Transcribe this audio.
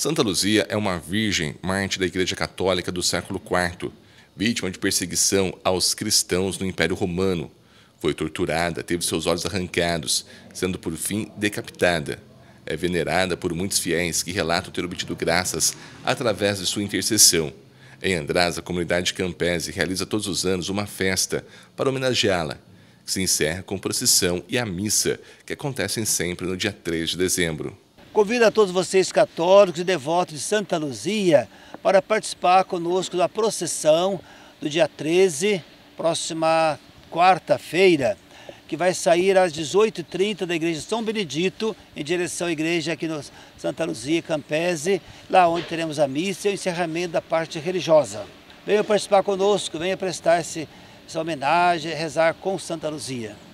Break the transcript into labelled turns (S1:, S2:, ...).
S1: Santa Luzia é uma virgem, mártir da Igreja Católica do século IV, vítima de perseguição aos cristãos no Império Romano. Foi torturada, teve seus olhos arrancados, sendo por fim decapitada. É venerada por muitos fiéis que relatam ter obtido graças através de sua intercessão. Em András, a comunidade campese realiza todos os anos uma festa para homenageá-la, que se encerra com procissão e a missa, que acontecem sempre no dia 3 de dezembro.
S2: Convido a todos vocês católicos e devotos de Santa Luzia para participar conosco da procissão do dia 13, próxima quarta-feira, que vai sair às 18h30 da Igreja São Benedito, em direção à igreja aqui no Santa Luzia, Campese, lá onde teremos a missa e o encerramento da parte religiosa. Venha participar conosco, venha prestar esse, essa homenagem, rezar com Santa Luzia.